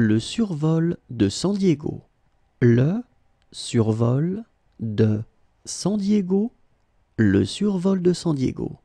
le survol de San Diego. Le survol de San Diego. Le survol de San Diego.